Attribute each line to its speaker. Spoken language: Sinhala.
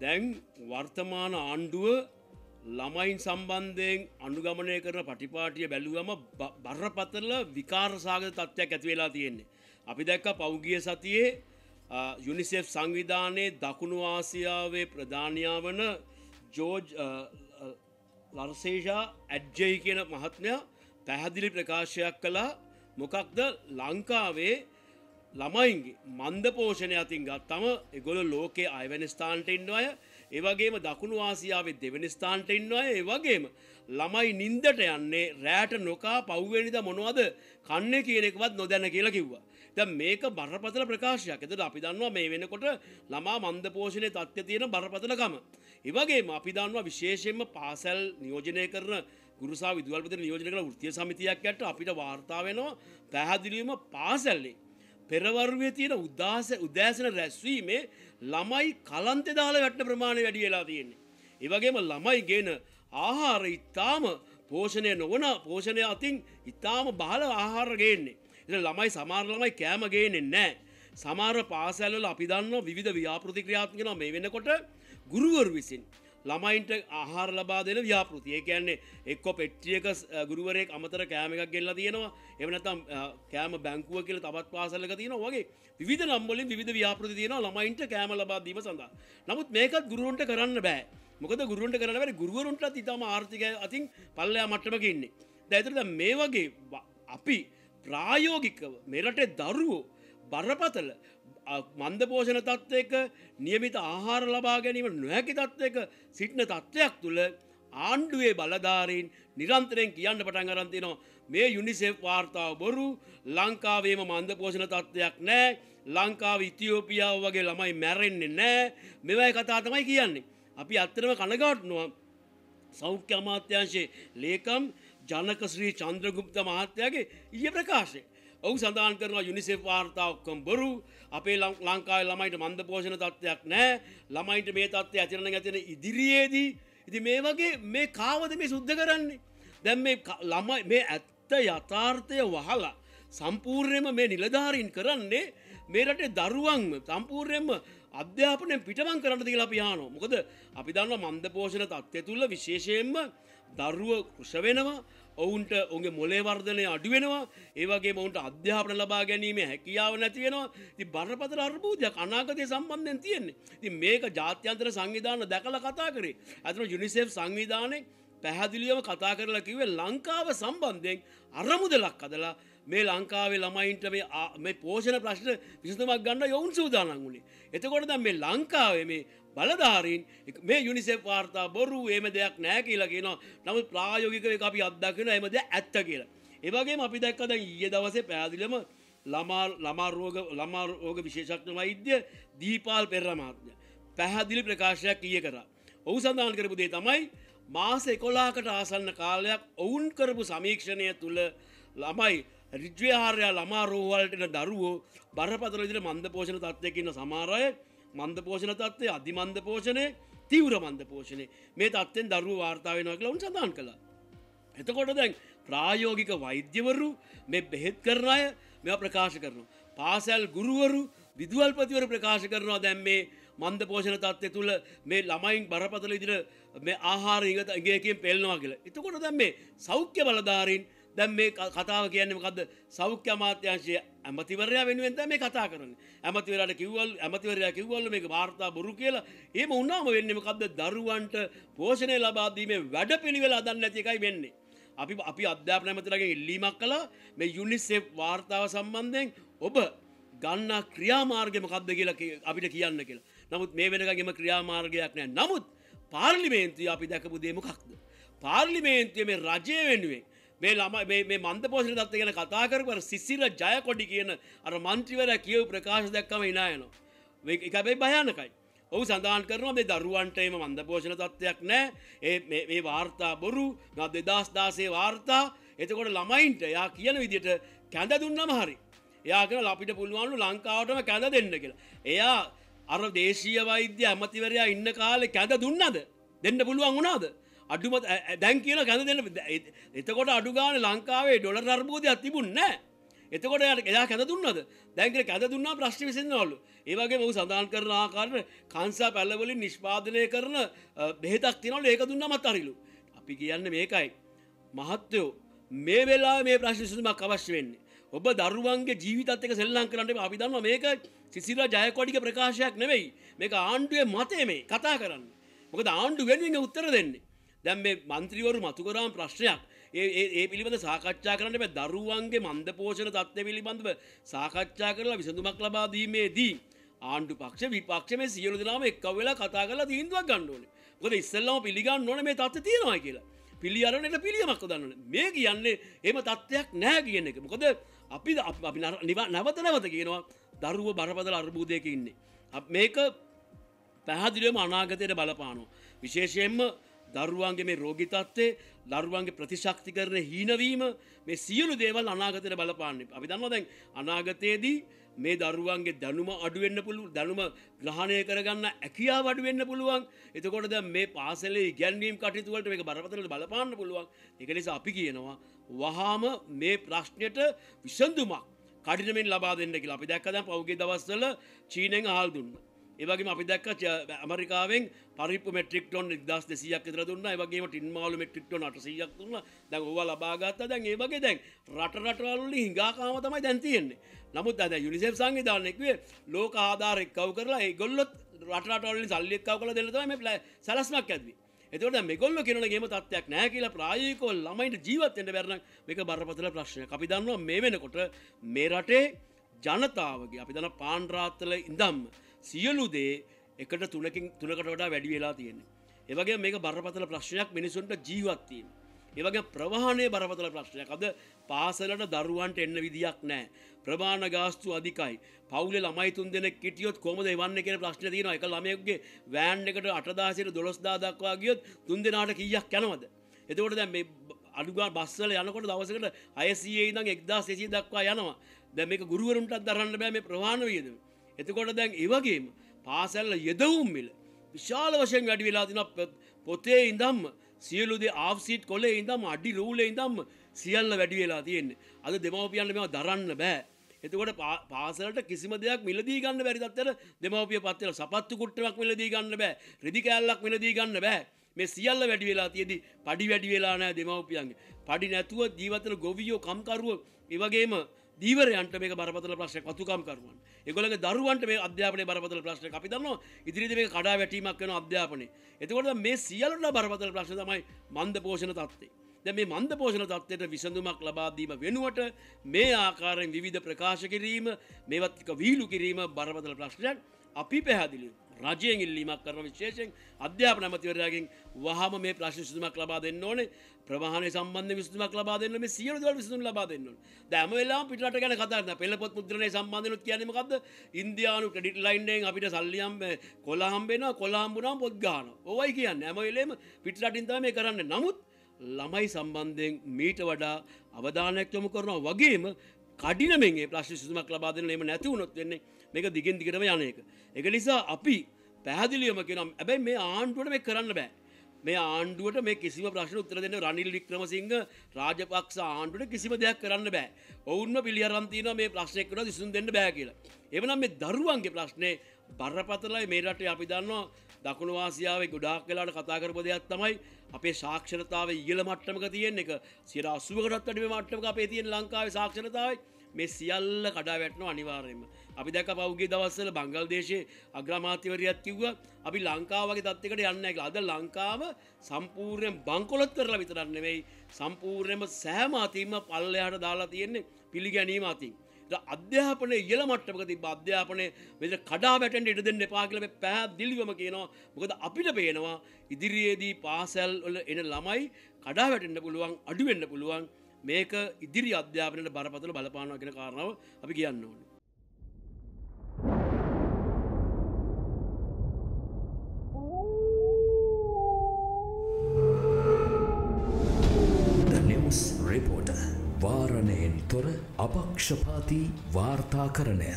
Speaker 1: දැන් වර්තමාන ආණ්ඩුව ළමයින් සම්බන්ධයෙන් අනුගමනය කරන පටිපාටිය බැලුවම බරපතරල විකාරසාගත තත්ත්වයක් ඇතිවෙලා තියෙන්නේ. අපි දැක්ක පෞගිය සතියේ යුනිසෙෆ් සංවිධානයේ දකුණු ආසියාවේ ප්‍රධානයා වන ජෝජ් ලර්සේෂා ඇඩ්ජයි කියන මහත්මයා පැහැදිලි ප්‍රකාශයක් කලා මොකක්ද ලංකාවේ ළමයින්ගේ මන්ද පෝෂණය අතින් ගත්තම එගොල ලෝකේ අයවැනි ස්ථාන්ට ඉන්න අය ඒවගේම දකුණු ආසියාවේ දෙවැනි ස්ථාන්ට ඉන්න අය ඒවගේම ළමයි නින්දට යන්නේ රෑට නොකා පව්වෙනිද මොනවද කන්නේ කියනෙක්වත් නොදැන කියලා කිව්වා. ද මේක බරපතල ප්‍රකාශයක් එතට අපි දන්නවා මේ වෙනකොට ළමා මන්ද පෝෂණය තත්්‍ය තියෙන බරපතලකම. ඒවගේ අපි දන්නවා විශේෂයෙන්ම පාසැල් නියෝජනය කරන ගුරුසා විදවල්පත නියෝජන කළ ෘතිය සමිතියක් ඇට අපිට වාර්තාාවෙනවා පැහැදිලීම පාසැල්ලේ පෙරවරුවේ තියෙන උදහස උදෑසන රැස්වීමේ ළමයි කලන්තෙ දාලා වැටන ප්‍රමාණය වැඩි වෙලා තියෙන්නේ. ඒ වගේම ළමයි ගේන ආහාර ඊටාම පෝෂණය නොවන පෝෂණය අතින් ඊටාම බහල ආහාර ගේන්නේ. ඉතින් ළමයි සමහර ළමයි කෑම ගේන්නේ නැහැ. සමහර පාසල්වල අපි දන්නවා විවිධ ව්‍යාපෘති ක්‍රියාත්මක වෙනවා මේ වෙනකොට ගුරුවරු විසින් ළමයින්ට ආහාර ලබා දෙන ව්‍යාපෘති ඒ කියන්නේ එක්කො පෙට්ටියක ගුරුවරයෙක් අමතර කෑම එකක් ගෙල්ලා තියෙනවා එමනතම් කෑම බැංකුව කියල තවත් පාසලක තියෙන වගේ විධ නම්බලින් විධ ව්‍යාපෘති තියෙන ළමයින්ට කෑම ලබාදීම සඳහා නමුත් මේකත් ගුරුවන්ට කරන්න බෑ මොකද ගුරුවන්ට කරනවැ ගුරුවරුන්ට ඉතාම ආර්ථික අතින් පල්ලයා මට්ටමක ඉන්නේ දැතරද මේ වගේ අපි ප්‍රායෝගිකව මෙරටේ දරුවෝ බරපතල මන්ද පෝෂණ තත්ත්වයක නියමිත ආහාර ලබා ගැනීම නොහැකි තත්ත්වයක සිටින තත්ත්වයක් තුළ ආණ්ඩුවේ බලධාරීන් නිරන්තරයෙන් කියන්න පටන් අරන්තිනවා මේ යුනිසෙෆ් වාර්තාව බොරු ලංකාවේම මන්ද පෝෂණ තත්ත්වයක් නෑ ලංකාව ඉතිෝපියාව වගේ ළමයි මැරෙන්නේ නෑ මෙවයි කතා තමයි කියන්නේ. අපි අත්තරම කනගාටනවා සෞඛ්‍ය අමාත්‍යංශයේ ලේකම් ජනක ශ්‍රී චන්ද්‍රගුප්ත මහත්තයාගේ ඊය ප්‍රකාශය. ඔහු සඳහන් කරනවා යුනිසෙෆ් වාර්තා ඔක්කොම බොරු අපේ ලංකාවේ ළමයිට මන්ද පෝෂණ තත්ත්වයක් නැහැ ළමයිට මේ තත්ත්වය ඇතිරන ගැතින ඉදිරියේදී ඉති මේ වගේ මේ කාවද මේ සුද්ධ කරන්නේ දැන් මේ ළමයි මේ ඇත්ත යථාර්ථය වහලා සම්පූර්ණයම මේ නිලධාරීන් කරන්නේ මේ රටේ දරුවන්ම සම්පූර්ණයෙන්ම අධ්‍යාපනය පිටවන් කරන්න දිලා පියානෝ මොකද අපි දන්න මන්ද පෝෂණ තත්ත්වය තුළ විශේෂයෙන්ම දරුව කෘෂ වෙනවා ඔවුන්ට ඔගේ මොලේ වර්ධනය අඩුවෙනවා ඒවගේ ඔවුන්ට අධ්‍යාපන ලබා ගැනීම හැකියාව නැතිවෙනවා ති බරපතර අර්බූදයක් අනාගතය සම්බන්ධයෙන් තියෙන්නේ ති මේක ජාත්‍යන්තර සංවිධාන දැකල කතා කරේ ඇතන යුනිසෙෆ් සංවිධානය පැහැදිලියව කතා කරලා කිවේ ලංකාව සම්බන්ධයෙන් අරමුදලක් අදලා මේ ලංකාවේ ළමයින්ට මේ පෝෂණ ප්‍රශ්න විසඳමක් ගන්න යොවුන් සූදානන් වුණේ. එතකොට දැන් මේ ලංකාවේ මේ බලධාරීන් මේ යුනිසෙප් වාර්තා බොරු එහෙම දෙයක් නෑ කියලා කියනවා. නමුත් ප්‍රායෝගිකව ඒක අපි අත්දකිනවා එහෙම දෙයක් ඇත්ත කියලා. ඒ වගේම අපි දැක්කා දැන් ඊයේ දවසේ පෑදිලම ළමා ළමා රෝග ළමා රෝග විශේෂඥ වෛද්‍ය දීපාල් පෙරේරා මහත්මයා පැහැදිලි ප්‍රකාශයක් ඊයේ කරා. ඔහු සඳහන් කරපු දේ තමයි මාස එකොලාකට ආසන්න කාලයක් ඔවුන් කරපු සමීක්ෂණය තුළ ළමයි රිජ්‍යහාරයා ළමා රෝවල්ටන දරුවෝ බරපතර විදිර මන්ද පෝෂණ තත්වයකන්න සමාරය මන්ද පෝෂණ තත්වය අධිමන්ද පෝෂණය තීවර මන්ද පෝෂණය මේ තත්වෙන් දරුව වාර්තාාවෙනවා කියලා උන් සඳහන් කළා. එතකොට දැන් ප්‍රායෝගික වෛද්‍යවරු මේ බෙහෙත් කරන අය මෙ ප්‍රකාශ කරනු. පාසැල් ගුරුවරු විදුවල්පතිවර ප්‍රකාශ කරනවා දැම් මේ මන්ද පෝෂණ තත්වය තුළ මේ ළමයින් බරපතල ඉදිර මේ ආහාර ඉගත ගේකින් පෙල්නවා කියලා. එතකොට දැම් මේ සෞඛ්‍ය බලධාරීන් දැම් මේ කතාව කියන්නේ මොකද සෞඛ්‍ය අමාත්‍යංශය ඇමතිවරයා වෙනුවෙන් දැන් මේ කතා කරන්නේ. ඇමතිවරයාට කිව්වල් ඇමතිවරයා කිව්වල්ලු මේක වාර්තා බොරු කියලා. එහෙම වුණාම වෙන්නේ මොකද්ද? දරුවන්ට පෝෂණය ලබා දීමේ වැඩපිළිවෙල අදන්නේ නැති එකයි වෙන්නේ. අපි අපි අධ්‍යාපන ඇමතිලාගෙන් ඉල්ලීමක් කළා මේ යුනිසෙෆ් වාර්තාව සම්බන්ධයෙන් ඔබ ගන්නා ක්‍රියාමාර්ගය මොකද්ද කියලා අපිට කියන්න කියලා. නමුත් මේ වෙනකන් එම ක්‍රියාමාර්ගයක් නැහැ. නමුත් පාර්ලිමේන්තුවේ අපි දැකපු දේ මොකක්ද? පාර්ලිමේන්තුවේ මේ රජය වෙනුවෙන් මේ ළම මේ මන්ද පෝසිල දත්ත ගැන කතා කරපර සිසිල ජයකොඩි කියන අර මන්ත්‍රිවර කියව් ප්‍රකාශ දැක්කම හිනායනවා. එකබැයි භයානකයි. ඔහු සඳහන් කරනවා මේ දරුවන්ටම මන්ද පෝෂණ තත්ත්වයක් නෑ ඒ මේ වාර්තා බොරු ගත් දෙදස් දාසේ වාර්තා එතකොට ළමයින්ට යා කියන විදිට කැඳ දුන්නම හරි යාකෙන ලපිට පුළුවන්ලු ලංකාවටම කැඳ දෙන්න කියලා එයා අර දේශීය වෛද්‍ය ඇමතිවරයා ඉන්න කාලෙ කැඳ දුන්නද දෙන්න පුළුවන් වුණාද අඩුම දැන් කියන ගැඳ දෙන්න එතකොට අඩුගාන ලංකාවේ ඩොල නර්බෝධයක් තිබුන්න එතකොට එයා කැද දුන්නද දැන්කර කැද දුන්නා ප්‍රශ්ි විසින්නවලු ඒවගේ මහු සඳහන් කරන ආකාරන කංසා පැල්ලවලින් නිෂ්පාදනය කරන බෙහෙතක් තිනවල ඒක දුන්න මත් අරිලු අපි කියන්න මේකයි මහත්තයෝ මේ වෙලා මේ ප්‍රශ්ිසිමක් අවශ්‍ය වෙන්නේ ඔබ දරුවන්ගේ ජීවිතත්ක සෙල්ලං කරන්නට අපි දන්න මේක සිසිර ජයකොඩික ප්‍රකාශයක් නෙවෙයි මේක ආණ්ඩුවේ මතය මේ කතා කරන්න මොකද ආණ්ඩු වෙනුවෙන් උත්තර දෙන්නේ දැම් මේ මන්ත්‍රීවරු මතුකරාම් ප්‍රශ්නයක් ඒ පිළිබඳ සාකච්ඡා කරන්න බ දරුවන්ගේ මන්ද පෝෂණ තත්ත්ව පිළිබඳව සාකච්ඡා කරලා විසඳුමක් ලබා දීමේදී ආණ්ඩු පක්ෂ විපක්ෂ මේ සියලු දෙනාම එක්ක වෙලා කතා කරලා තීන්දුවක් ගන්න ඕනේ. මොකද ඉස්සෙල්ලාම පිළිගන්න ඕනේ මේ තත්ත්වය තියෙනවා කියලා. පිළියරනට පිළියමක් දන්නන මේ කියන්නේ එම තත්ත්වයක් නෑ කියන එක මොකද අපි අපි නැවත නැවත කියනවා දරුව බරපදල අර්බූදයක ඉන්නේ. මේක පැහදිලම අනාගතයට බලපානු. විශේෂයෙන්ම දරුවන්ගේ මේ රෝගිතත්වේ දරුවන්ගේ ප්‍රතිශක්ති කරන හීනවීම මේ සියලු දේවල් අනාගතයට බලපාන්නේ අපි දන්නවා දැන් අනාගතයේදී මේ දරුවන්ගේ දැනුම අඩුවෙන්න්න පුළුව දැනුම ග්‍රහණය කරගන්න ඇකයා වඩුවෙන්න්න පුළුවන් එතකොට ද මේ පාසලේ ගැන්වීම් කටයුතුවලට මේ බරපතලට බලපාන්න පුළුවන් එක නිසා අපි කියනවා වහාම මේ ප්‍රශ්නයට විසඳුමක් කඩිනමින් ලබා දෙන්න කියලා අපි දැක්කදම් පෞගේ දවස්සල චීනෙන් හල් දුන්න ඒවගේ අපි දක් ඇමරිකාවෙන් පරිප මට්‍රික් ටොන් දස් දෙසියක් තර දුන්න වගේ ටින්මාල මට්‍රික් ටොන් අටසියක් තුන්න දැන් ඔවා ලබාගත්ත දැන් ඒවගේ දැන් රටරටවල්ලි හිඟාකාම තමයි දැන්තියෙන්නේ නමුත් අද යුනිසෙප් සංවිධානයක්වේ ලෝක ආධාරෙක් කව කරලා ඒගොල්ලොත් රටවලින් සල්ලික්කව කළ දෙලතම පල සැලස්මක් ඇත්වී එතවට මෙගොල්ල කෙනගේම තත්වයක් නෑ කියලා ප්‍රායකෝ ළමයිට ජීවත්තෙන්ට බැරන එක බරපතල ප්‍රශ්න අපි දන්නවා මේ වෙනකොට මේ රටේ ජනතාවගේ අපි දන පාන්රාත්තල ඉඳම්. සියලු දේ එකට තුනකින් තුනකට වඩා වැඩි වෙලා තියෙන්නේ. ඒවගේ මේක බරපතල ප්‍රශ්නයක් මිනිසුන්ට ජීවත්වීම. ඒවගේ ප්‍රවාහණය බරපතල ප්‍රශ්නයක් අද පාසලට දරුවන්ට එන්න විදියක් නෑ. ප්‍රමාණ ගාස්තු අධිකයි පවුල ළමයි තුන් දෙන කිටියොත් කොමද එවන්න කියෙන ප්‍රශ්න තියෙන එක ළමයක්ගේ වෑන්් එකට අටදාසිට දොළොස්දා දක්වා ගියොත් තුන් දෙනාට කීයක් යනවද. එතකොට දැ අඩුගා බස්සල යනකොට දවසකට අයසයේ ඉඳං එක්දා සෙසී දක්වා යනවා දැ මේක ගුරුවරුන්ටත් දරන්න බෑ මේ ප්‍රවාණ වියදීම. එතකොට දැන් ඒවගේම පාසැල්ල යෙදවුම්මිල විශාල වශයෙන් වැඩි වෙලා තින පොතේ ඉඳම් සියලුද ආසිීට් කොලේ ඉඳම් අඩි රූලේ ඉඳම් සියල්ල වැඩි වෙලා තියෙන්නේ අද දෙමවපියන්න මෙවා දරන්න බෑ එතකොට පාසලට කිසිම දෙයක් මිලදී ගන්න බැරිතත්තර දෙමවපිය පත්තල සපත්තු කුට්ටක් මිලදී ගන්න බෑ රෙදි කෑල්ලක් මිලදී ගන්න බෑ මේ සියල්ල වැඩි වෙලා තියදී පඩි වැඩි වෙලා නෑ දෙමවපියන්ගේ පඩි නැතුව ජීවතන ගොවියෝ කම්කරුව ඒවගේම දීවරයන්ට මේ බරපතල ප්‍රශ්න කතුකම්කරුවන් එකොලගේ දරුවන්ට මේ අධ්‍යාපන බරපතල ප්‍රශ්න අපි දන්න ඉදිරිද මේ කඩා වැටීමක් වෙන අධ්‍යාපනය එතකොට මේ සියලුට බරපතල ප්‍රශ්න තමයි මන්ද පෝෂණ තත්වේ දැ මේ මන්ද පෝෂණ තත්වයට විසඳුමක් ලබාදීම වෙනුවට මේ ආකාරයෙන් විවිධ ප්‍රකාශ කිරීම මේවත්ක වීලු කිරීම බරපතල ප්‍රශ්නයක් අපි පැහැදිලියු රජයෙන් ඉල්ලීමක් කරන විශේෂයෙන් අධ්‍යාපන ඇමතිවරයාගෙන් වහම මේ ප්‍රශ්න සිදුමක් ලබා දෙන්න ඕනේ ප්‍රවාහණය සම්බන්ධ විසඳුමක් ලබා දෙන්න මේ සියලු දේවල් විසඳුම් ලබා දෙන්න ඕනේ. දැන් හැම වෙලාවම පිටරට ගැන කතා කරනවා. පෙළපොත් මුද්‍රණය සම්බන්ධනොත් කියන්නේ මොකද්ද? ඉන්දියානු ක්‍රෙඩිට් ලයින් එකෙන් අපිට සල්ලි හම්බ කොළ හම්බ වෙනවා. කොළ හම්බුනම පොත් ගහනවා. ඕවයි කියන්නේ. හැම වෙලේම පිටරටින් තමයි මේ කරන්නේ. නමුත් ළමයි සම්බන්ධයෙන් මීට වඩා අවධානයක් යොමු කරනවා වගේම කඩිනමෙන් ඒ ප්‍රශ්න සිදුමක් ලබා දෙන්න එහෙම නැති වුණොත් වෙන්නේ මේක දිගින් දිගටම යන එක. එක නිසා අපි පැහදිලියම කෙනම් ඇබැයි මේ ආණ්ඩුවට මේ කරන්න බෑ මේ ආණ්ඩුවට මේ කිසිම ප්‍රශ්න උත්තර දෙන්න රනිල් වික්‍රමසිංහ රාජපක්ෂ ආණ්ඩුවට කිසිම දෙයක් කරන්න බෑ ඔවුන්ම පිළියරන්තින මේ ප්‍රශ්නයක්කන දිසුන් දෙන්න බෑ කියලා එවනම් මේ දරුවන්ගේ ප්‍රශ්නය බරපතලයි මේ රටේ අපි දන්නවා දකුණු වාසියාවේ ගොඩාක් වෙලාට කතා කරපු දෙයක් තමයි අපේ සාක්ෂරතාව ඉහළ මට්ටමක තියෙන එක සිර අසුවකටත් අඩිම මට්ටමක අපේ තියෙන ලංකාවේ සාක්ෂරතාවයි මේ සියල්ල කඩා වැටන අනිවාර්යම අපි දැක පවගේ දවස්සල බංගල් දේශය අග්‍රමාතිවරයත් කිව්ව අපි ලංකාවගේ තත්වකට යන්න එක අද ලංකාව සම්පූර්ණයෙන් බංකොලොත් කරලා විතරන්න වෙයි සම්පූර්ණයම සෑමාතීම පල්ලයාට දාලා තියෙන්නේ පිළිගැනීම අතින් අධ්‍යාපනය ඉල මට්ටමක තිබ අධ්‍යාපනය මෙ කඩා වැටෙන්ට ඉට දෙන්න පාකිලම පැහැ දිලිවම කියනවා මොකද අපිට පේනවා ඉදිරියේදී පාසැල් වල එන ළමයි කඩා වැටෙන්න්න පුළුවන් අඩුවෙන්න්න පුළුවන් මේක ඉදිරි අධ්‍යාපනයට බරපතල බලපානවා කියෙන කාරණාව අපි කියන්න ඕන. රිපෝට වාරණයෙන් තොර අපක්ෂපාති වාර්තා කරණය